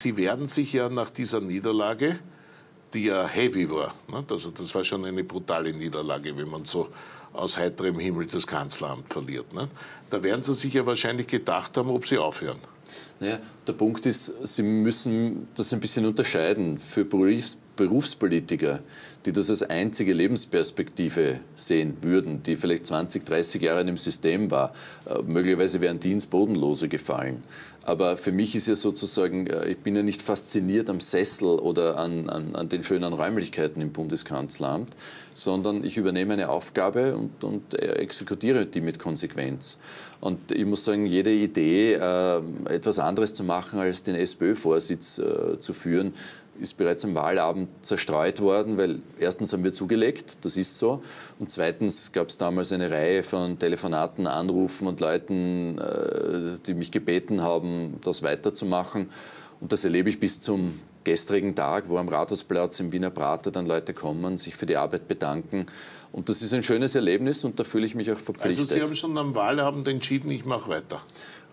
Sie werden sich ja nach dieser Niederlage, die ja heavy war, ne? also das war schon eine brutale Niederlage, wenn man so aus heiterem Himmel das Kanzleramt verliert. Ne? Da werden Sie sich ja wahrscheinlich gedacht haben, ob Sie aufhören. Naja, der Punkt ist, Sie müssen das ein bisschen unterscheiden. Für Briefs Berufspolitiker, die das als einzige Lebensperspektive sehen würden, die vielleicht 20, 30 Jahre in dem System war, äh, möglicherweise wären die ins Bodenlose gefallen. Aber für mich ist ja sozusagen, äh, ich bin ja nicht fasziniert am Sessel oder an, an, an den schönen Räumlichkeiten im Bundeskanzleramt, sondern ich übernehme eine Aufgabe und, und äh, exekutiere die mit Konsequenz. Und ich muss sagen, jede Idee, etwas anderes zu machen, als den SPÖ-Vorsitz zu führen, ist bereits am Wahlabend zerstreut worden, weil erstens haben wir zugelegt, das ist so, und zweitens gab es damals eine Reihe von Telefonaten, Anrufen und Leuten, äh, die mich gebeten haben, das weiterzumachen. Und das erlebe ich bis zum gestrigen Tag, wo am Rathausplatz im Wiener Prater dann Leute kommen, sich für die Arbeit bedanken. Und das ist ein schönes Erlebnis und da fühle ich mich auch also verpflichtet. Also Sie haben schon am Wahlabend entschieden, ich mache weiter.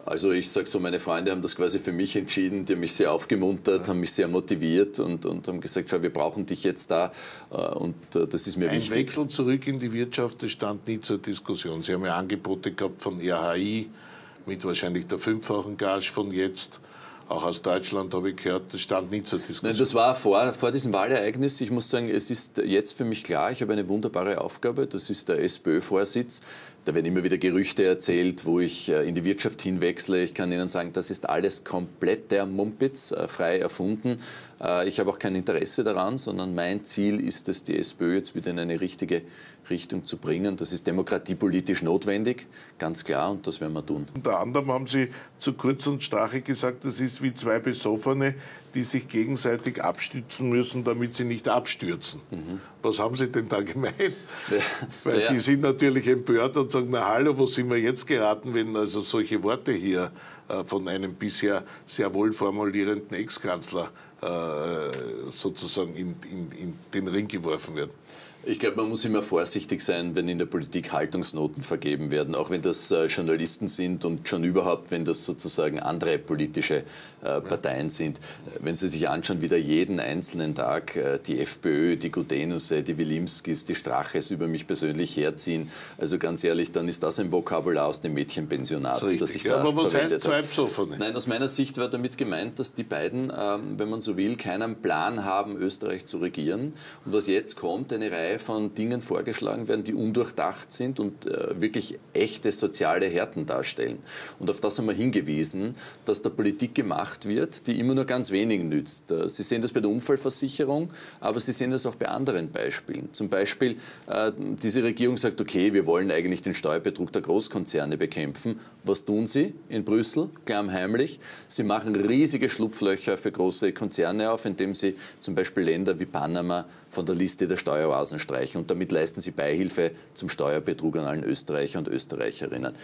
Also ich sage so, meine Freunde haben das quasi für mich entschieden, die haben mich sehr aufgemuntert, haben mich sehr motiviert und, und haben gesagt, schau, wir brauchen dich jetzt da äh, und äh, das ist mir Ein wichtig. Ein Wechsel zurück in die Wirtschaft, das stand nie zur Diskussion. Sie haben ja Angebote gehabt von RHI mit wahrscheinlich der fünffachen Gage von jetzt. Auch aus Deutschland habe ich gehört, das stand nie zur Diskussion. Nein, das war vor, vor diesem Wahlereignis. Ich muss sagen, es ist jetzt für mich klar, ich habe eine wunderbare Aufgabe. Das ist der SPÖ-Vorsitz. Da werden immer wieder Gerüchte erzählt, wo ich äh, in die Wirtschaft hinwechsle. Ich kann Ihnen sagen, das ist alles komplett der Mumpitz, äh, frei erfunden. Äh, ich habe auch kein Interesse daran, sondern mein Ziel ist es, die SPÖ jetzt wieder in eine richtige Richtung zu bringen. Das ist demokratiepolitisch notwendig, ganz klar, und das werden wir tun. Unter anderem haben Sie zu Kurz und Strache gesagt, das ist wie zwei Besoffene, die sich gegenseitig abstützen müssen, damit sie nicht abstürzen. Mhm. Was haben sie denn da gemeint? Ja. Weil ja. die sind natürlich empört und sagen, na hallo, wo sind wir jetzt geraten, wenn also solche Worte hier äh, von einem bisher sehr wohl formulierenden Ex-Kanzler äh, sozusagen in, in, in den Ring geworfen werden. Ich glaube, man muss immer vorsichtig sein, wenn in der Politik Haltungsnoten vergeben werden, auch wenn das äh, Journalisten sind und schon überhaupt, wenn das sozusagen andere politische äh, Parteien sind. wenn Sie sich anschauen, wie da jeden einzelnen Tag äh, die FPÖ, die Gutenusse, die Wilimskis, die Straches über mich persönlich herziehen. Also ganz ehrlich, dann ist das ein Vokabular aus dem Mädchenpensionat, so das ich ja, da Aber was heißt zwei Psoffene? Nein, aus meiner Sicht war damit gemeint, dass die beiden, ähm, wenn man so will, keinen Plan haben, Österreich zu regieren. Und was jetzt kommt, eine Reihe Partei von Dingen vorgeschlagen werden, die undurchdacht sind und äh, wirklich echte soziale Härten darstellen. Und auf das haben wir hingewiesen, dass da Politik gemacht wird, die immer nur ganz wenigen nützt. Äh, sie sehen das bei der Unfallversicherung, aber Sie sehen das auch bei anderen Beispielen. Zum Beispiel, äh, diese Regierung sagt, okay, wir wollen eigentlich den Steuerbetrug der Großkonzerne bekämpfen. Was tun sie in Brüssel? Klammheimlich. Sie machen riesige Schlupflöcher für große Konzerne auf, indem sie zum Beispiel Länder wie Panama von der Liste der Steueroasen streichen und damit leisten sie Beihilfe zum Steuerbetrug an allen Österreicher und Österreicherinnen.